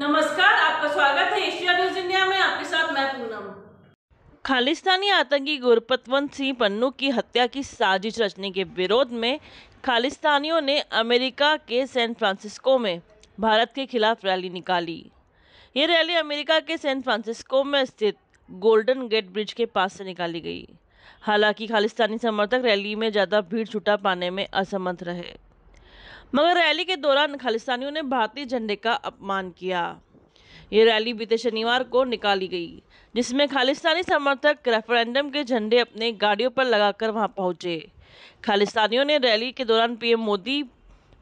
नमस्कार आपका स्वागत है एशिया न्यूज इंडिया में आपके साथ मैं पूनम खालिस्तानी आतंकी गुरपतवंत सिंह पन्नू की हत्या की साजिश रचने के विरोध में खालिस्तानियों ने अमेरिका के सैन फ्रांसिस्को में भारत के खिलाफ रैली निकाली ये रैली अमेरिका के सैन फ्रांसिस्को में स्थित गोल्डन गेट ब्रिज के पास से निकाली गई हालांकि खालिस्तानी समर्थक रैली में ज़्यादा भीड़ छुटा पाने में असमर्थ रहे मगर रैली के दौरान खालिस्तानियों ने भारतीय झंडे का अपमान किया ये रैली बीते शनिवार को निकाली गई जिसमें खालिस्तानी समर्थक रेफरेंडम के झंडे अपने गाड़ियों पर लगाकर वहां पहुंचे खालिस्तानियों ने रैली के दौरान पीएम मोदी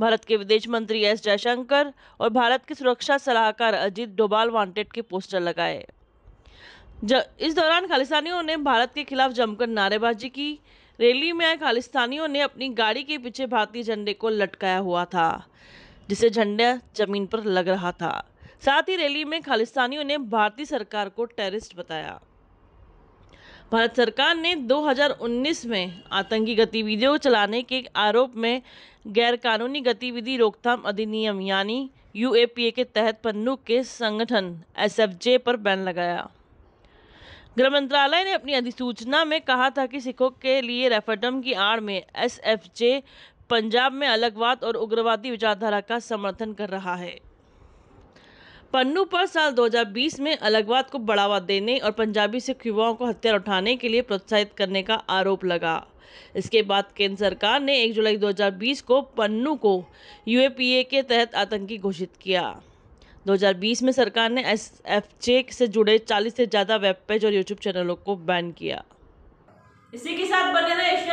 भारत के विदेश मंत्री एस जयशंकर और भारत के सुरक्षा सलाहकार अजीत डोभाल वांटेड के पोस्टर लगाए इस दौरान खालिस्तानियों ने भारत के खिलाफ जमकर नारेबाजी की रैली में आए खालिस्तानियों ने अपनी गाड़ी के पीछे भारतीय झंडे को लटकाया हुआ था जिसे झंडा जमीन पर लग रहा था साथ ही रैली में खालिस्तानियों ने भारतीय सरकार को टेररिस्ट बताया भारत सरकार ने 2019 में आतंकी गतिविधियों को चलाने के आरोप में गैरकानूनी गतिविधि रोकथाम अधिनियम यानी यूएपीए के तहत पन्नू के संगठन एसएफजे पर बैन लगाया गृह मंत्रालय ने अपनी अधिसूचना में कहा था कि सिखों के लिए रेफरडम की आड़ में जे पंजाब में अलगवाद और उग्रवादी विचारधारा का समर्थन कर रहा है पन्नू पर साल 2020 में अलगवाद को बढ़ावा देने और पंजाबी सिख युवाओं को हत्या उठाने के लिए प्रोत्साहित करने का आरोप लगा इसके बाद केंद्र सरकार ने 1 जुलाई 2020 को पन्नू को यूएपीए के तहत आतंकी घोषित किया 2020 में सरकार ने एस एफ से जुड़े 40 से ज़्यादा वेब पेज और यूट्यूब चैनलों को बैन किया इसी के साथ बने रहे